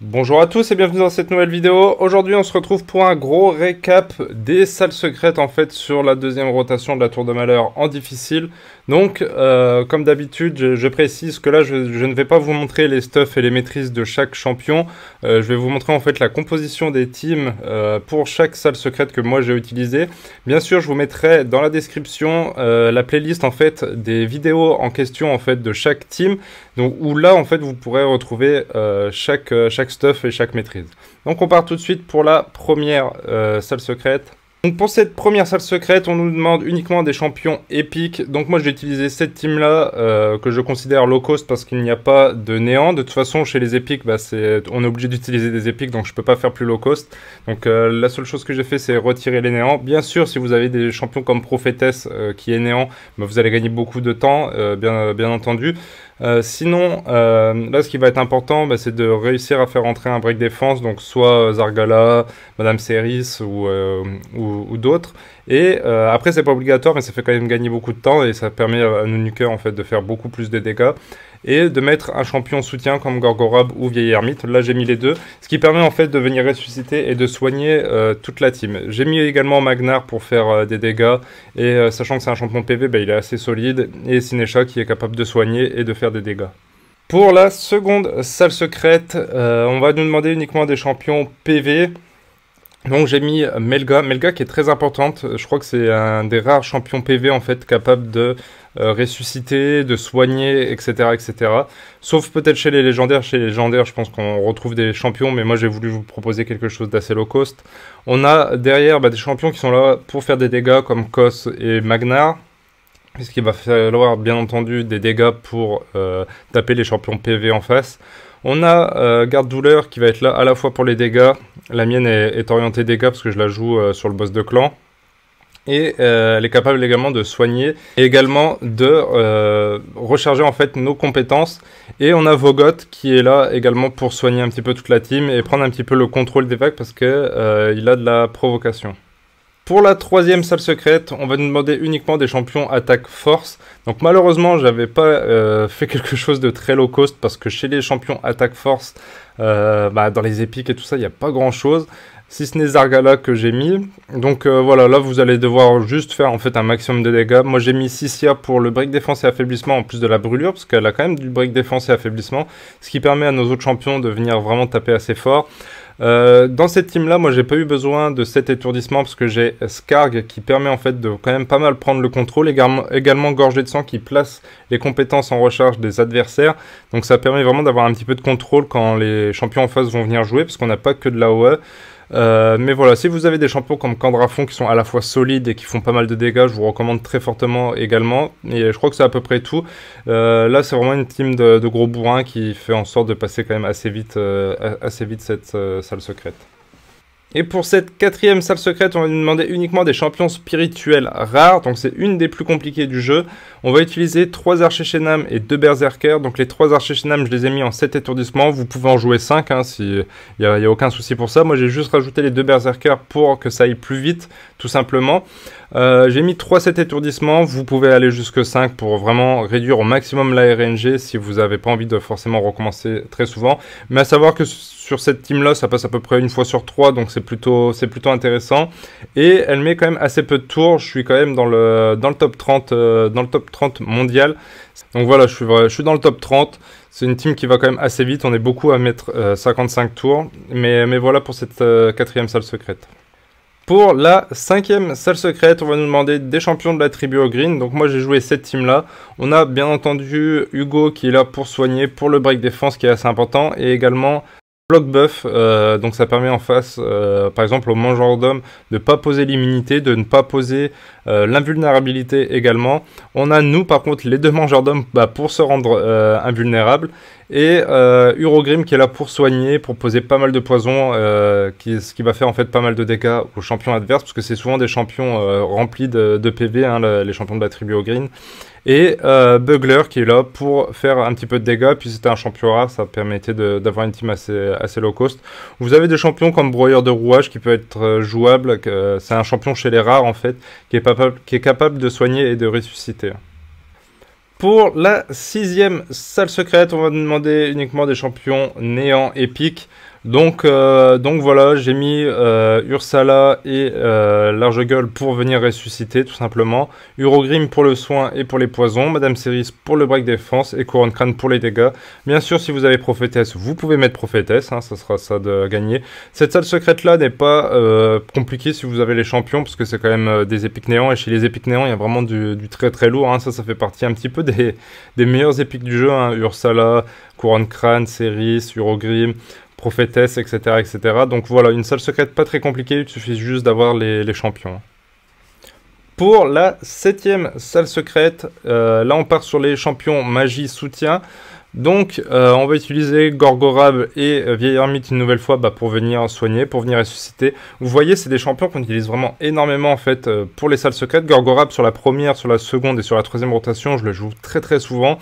Bonjour à tous et bienvenue dans cette nouvelle vidéo. Aujourd'hui on se retrouve pour un gros récap des salles secrètes en fait sur la deuxième rotation de la tour de malheur en difficile. Donc euh, comme d'habitude je, précise que là je, ne vais pas vous montrer les stuffs et les maîtrises de chaque champion. Euh, je vais vous montrer en fait la composition des teams euh, pour chaque salle secrète que moi j'ai utilisée. Bien sûr je vous mettrai dans la description la playlist en fait des vidéos en question en fait de chaque team. Donc où là en fait vous pourrez retrouver chaque, chaque stuff et chaque maîtrise. Donc on part tout de suite pour la première euh, salle secrète. Donc pour cette première salle secrète, on nous demande uniquement des champions épiques. Donc moi j'ai utilisé cette team là euh, que je considère low cost parce qu'il n'y a pas de néant. De toute façon chez les épiques, bah, on est obligé d'utiliser des épiques donc je peux pas faire plus low cost. Donc euh, la seule chose que j'ai fait c'est retirer les néants. Bien sûr si vous avez des champions comme prophétesse qui est néant, bah, vous allez gagner beaucoup de temps bien, bien entendu. Euh, sinon, euh, là, ce qui va être important, bah, c'est de réussir à faire entrer un break défense, donc soit euh, Zargala, Madame Seris ou, d'autres. Et après, c'est pas obligatoire, mais ça fait quand même gagner beaucoup de temps et ça permet à, nos nuqueurs en fait de faire beaucoup plus de dégâts et de mettre un champion soutien comme Gorgorob ou Vieille Ermite. Là, j'ai mis les deux, ce qui permet en fait de venir ressusciter et de soigner euh, toute la team. J'ai mis également Magnar pour faire euh, des dégâts, et euh, sachant que c'est un champion PV, bah, il est assez solide, et Sinécha qui est capable de soigner et de faire des dégâts. Pour la seconde salle secrète, on va nous demander uniquement des champions PV. Donc j'ai mis Melga, Melga qui est très importante, je crois que c'est un des rares champions PV en fait capable de euh, ressusciter, de soigner, etc. etc. Sauf peut-être chez les légendaires. Chez les légendaires, je pense qu'on retrouve des champions, mais moi j'ai voulu vous proposer quelque chose d'assez low cost. On a derrière bah, des champions qui sont là pour faire des dégâts comme Kos et Magnar. Puisqu'il va falloir bien entendu des dégâts pour euh, taper les champions PV en face. On a euh, Garde Douleur qui va être là à la fois pour les dégâts. La mienne est, orientée dégâts parce que je la joue sur le boss de clan et euh, elle est capable également de soigner et également de euh, recharger en fait nos compétences et on a Vogot qui est là également pour soigner un petit peu toute la team et prendre un petit peu le contrôle des vagues parce qu'il euh, a de la provocation. Pour la troisième salle secrète, on va nous demander uniquement des champions attaque force. Donc malheureusement, j'avais pas fait quelque chose de très low cost parce que chez les champions attaque force, bah, dans les épiques et tout ça, il n'y a pas grand chose si ce n'est Zargala que j'ai mis. Donc euh, voilà, là vous allez devoir juste faire en fait un maximum de dégâts. Moi j'ai mis Sissia pour le break défense et affaiblissement en plus de la brûlure, parce qu'elle a quand même du break défense et affaiblissement, ce qui permet à nos autres champions de venir vraiment taper assez fort. Euh, dans cette team là, moi j'ai pas eu besoin de cet étourdissement parce que j'ai Scarg qui permet en fait de quand même pas mal prendre le contrôle, également, également de sang qui place les compétences en recharge des adversaires. Donc ça permet vraiment d'avoir un petit peu de contrôle quand les champions en face vont venir jouer parce qu'on n'a pas que de la l'AOE. Euh, mais voilà, si vous avez des champions comme Candrafon qui sont à la fois solides et qui font pas mal de dégâts, je vous recommande très fortement également. Et je crois que c'est à peu près tout. Euh, là, c'est vraiment une team de, de, gros bourrins qui fait en sorte de passer quand même assez vite, euh, assez vite cette salle secrète. Et pour cette quatrième salle secrète, on va lui demander uniquement des champions spirituels rares, donc c'est une des plus compliquées du jeu. On va utiliser 3 shenam et 2 Berserker, donc les 3 shenam, je les ai mis en 7 étourdissements, vous pouvez en jouer 5, hein, si... il n'y a, aucun souci pour ça. Moi j'ai juste rajouté les 2 Berserker pour que ça aille plus vite, tout simplement. Euh, j'ai mis 3 7 étourdissements, vous pouvez aller jusque 5 pour vraiment réduire au maximum la RNG si vous n'avez pas envie de forcément recommencer très souvent. Mais à savoir que sur cette team-là, ça passe à peu près une fois sur trois, donc c'est plutôt, plutôt intéressant. Et elle met quand même assez peu de tours. Je suis quand même dans le, dans le top 30, euh, dans le top mondial. Donc voilà, je suis, je suis dans le top 30. C'est une team qui va quand même assez vite. On est beaucoup à mettre 55 euh, tours. Mais, mais voilà pour cette euh, quatrième salle secrète. Pour la cinquième salle secrète, on va nous demander des champions de la tribu au green. Donc moi j'ai joué cette team là. On a bien entendu Hugo qui est là pour soigner, pour le break défense qui est assez important. Et également Block buff, euh, donc ça permet en face, euh, par exemple au mangeur d'hommes de ne pas poser l'immunité, de ne pas poser euh, l'invulnérabilité également. On a nous par contre les deux mangeurs d'hommes bah, pour se rendre invulnérables. Et euh, Urogrim qui est là pour soigner, pour poser pas mal de poisons, euh, ce qui va faire en fait pas mal de dégâts aux champions adverses, parce que c'est souvent des champions euh, remplis de, PV, hein, les champions de la tribu green. Et euh, Bugler qui est là pour faire un petit peu de dégâts, puis c'était un champion rare, ça permettait d'avoir une team assez, low cost. Vous avez des champions comme Broyeur de Rouage qui peut être euh, jouable, c'est un champion chez les rares en fait, qui est capable de soigner et de ressusciter. Pour la sixième salle secrète, on va demander uniquement des champions néants épiques. Donc, euh, donc voilà, j'ai mis euh, Ursala et euh, Large Gueule pour venir ressusciter, tout simplement. Urogrim pour le soin et pour les poisons. Madame Cerise pour le break défense et Couronne Crâne pour les dégâts. Bien sûr, si vous avez Prophétesse, vous pouvez mettre Prophétesse, hein, ça sera ça de gagner. Cette salle secrète-là n'est pas compliquée si vous avez les champions, parce que c'est quand même des épiques néants. Et chez les épiques néants, il y a vraiment du, très très lourd. Hein. Ça, ça fait partie un petit peu des, meilleurs épiques du jeu. Hein. Ursala, Couronne Crâne, Cerise, Urogrim prophétesse, etc., etc. Donc voilà, une salle secrète pas très compliquée, il suffit juste d'avoir les, champions. Pour la septième salle secrète, euh, là on part sur les champions magie soutien. Donc euh, on va utiliser Gorgorab et euh, Vieille Hermite une nouvelle fois bah, pour venir soigner, pour venir ressusciter. Vous voyez, c'est des champions qu'on utilise vraiment énormément en fait pour les salles secrètes. Gorgorab sur la première, sur la seconde et sur la troisième rotation, je le joue très très souvent.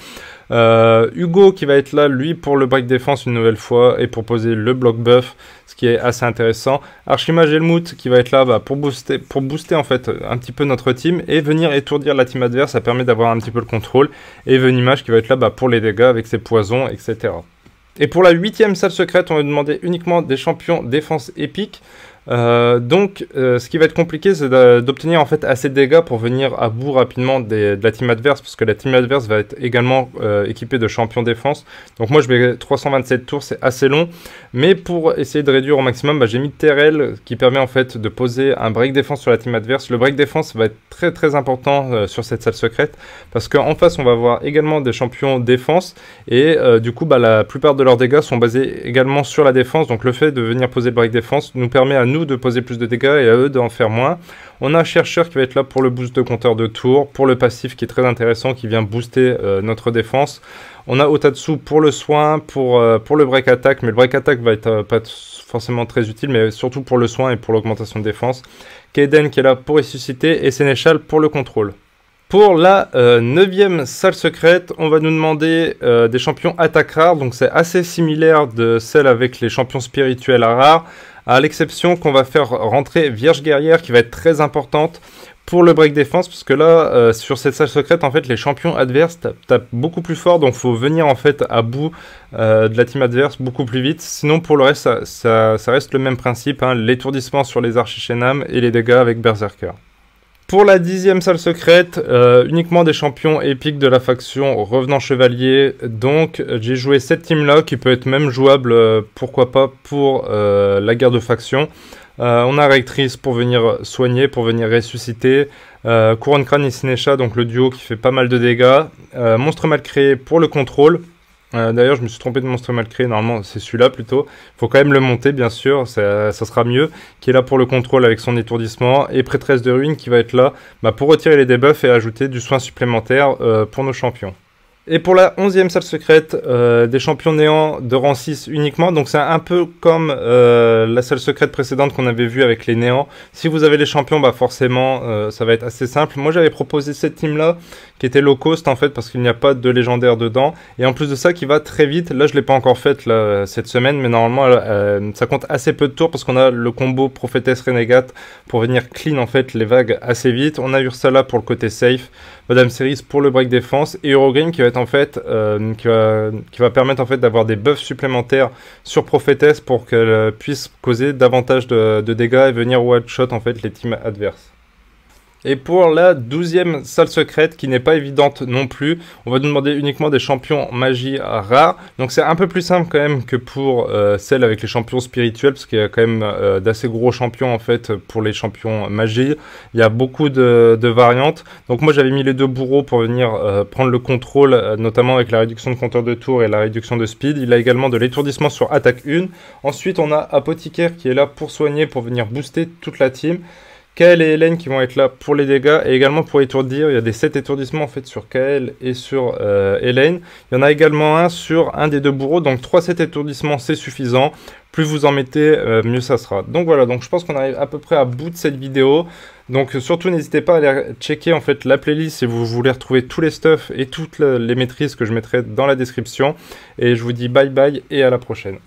Euh, Hugo qui va être là, lui, pour le break défense une nouvelle fois et pour poser le bloc buff, ce qui est assez intéressant. Archimage Helmut qui va être là bah, pour, booster, pour booster en fait un petit peu notre team et venir étourdir la team adverse, ça permet d'avoir un petit peu le contrôle. Et Venimage qui va être là bah, pour les dégâts avec ses poisons, etc. Et pour la huitième salle secrète, on va demander uniquement des champions défense épique. Euh, donc, euh, ce qui va être compliqué, c'est d'obtenir en fait assez de dégâts pour venir à bout rapidement des, de la team adverse, parce que la team adverse va être également euh, équipée de champions défense. Donc moi, je mets 327 tours, c'est assez long. Mais pour essayer de réduire au maximum, bah, j'ai mis TRL, qui permet en fait de poser un break défense sur la team adverse. Le break défense va être très très important sur cette salle secrète, parce qu'en face, on va avoir également des champions défense, et du coup, bah, la plupart de leurs dégâts sont basés également sur la défense. Donc le fait de venir poser le break défense nous permet à nous de poser plus de dégâts et à eux d'en faire moins. On a un chercheur qui va être là pour le boost de compteur de tour, pour le passif qui est très intéressant, qui vient booster euh, notre défense. On a Otatsu pour le soin, pour, euh, pour le break attack, mais le break attack va être euh, pas forcément très utile, mais surtout pour le soin et pour l'augmentation de défense. Kaiden qui est là pour ressusciter et Sénéchal pour le contrôle. Pour la neuvième salle secrète, on va nous demander des champions attaque rares, donc c'est assez similaire de celle avec les champions spirituels à rares à l'exception qu'on va faire rentrer Vierge Guerrière qui va être très importante pour le break défense, puisque là, euh, sur cette salle secrète, en fait, les champions adverses tapent beaucoup plus fort, donc faut venir en fait à bout euh, de la team adverse beaucoup plus vite. Sinon, pour le reste, ça, reste le même principe, hein, l'étourdissement sur les archichénam et les dégâts avec Berserker. Pour la dixième salle secrète, euh, uniquement des champions épiques de la faction Revenant Chevalier. Donc j'ai joué cette team là qui peut être même jouable, euh, pourquoi pas, pour euh, la guerre de faction. on a Rectrice pour venir soigner, pour venir ressusciter. Couronne Crane et Sinesha, donc le duo qui fait pas mal de dégâts. Monstre mal créé pour le contrôle. Euh, d'ailleurs, je me suis trompé de monstre mal créé. Normalement, c'est celui-là plutôt. faut quand même le monter, bien sûr. Ça, sera mieux. Qui est là pour le contrôle avec son étourdissement. Et prêtresse de ruine qui va être là bah, pour retirer les debuffs et ajouter du soin supplémentaire euh, pour nos champions. Et pour la onzième salle secrète, euh, des champions néants de rang 6 uniquement. Donc c'est un peu comme euh, la salle secrète précédente qu'on avait vue avec les néants. Si vous avez les champions, bah forcément euh, ça va être assez simple. Moi j'avais proposé cette team là qui était low cost en fait parce qu'il n'y a pas de légendaire dedans. Et en plus de ça qui va très vite. Là je l'ai pas encore faite cette semaine mais normalement ça compte assez peu de tours parce qu'on a le combo prophétesse renégate pour venir clean en fait les vagues assez vite. On a Ursula pour le côté safe. Madame Series pour le break défense et Eurogrim qui va être en fait euh, qui, va, permettre en fait d'avoir des buffs supplémentaires sur Prophétesse pour qu'elle euh, puisse causer davantage de, de dégâts et venir one shot en fait les teams adverses. Et pour la douzième salle secrète, qui n'est pas évidente non plus, on va nous demander uniquement des champions magie rares. Donc c'est un peu plus simple quand même que pour euh, celle avec les champions spirituels, parce qu'il y a quand même euh, d'assez gros champions en fait pour les champions magie. Il y a beaucoup de, variantes. Donc moi j'avais mis les deux bourreaux pour venir euh, prendre le contrôle, notamment avec la réduction de compteur de tour et la réduction de speed. Il a également de l'étourdissement sur attaque 1. Ensuite on a Apothicaire qui est là pour soigner, pour venir booster toute la team. Kael et Hélène qui vont être là pour les dégâts et également pour étourdir. Il y a des 7 étourdissements en fait sur Kael et sur euh, Hélène. Il y en a également un sur un des deux bourreaux. Donc 3-7 étourdissements, c'est suffisant. Plus vous en mettez, euh, mieux ça sera. Donc voilà, donc je pense qu'on arrive à peu près à bout de cette vidéo. Donc surtout n'hésitez pas à aller checker en fait la playlist si vous voulez retrouver tous les stuffs et toutes les maîtrises que je mettrai dans la description. Et je vous dis bye bye et à la prochaine.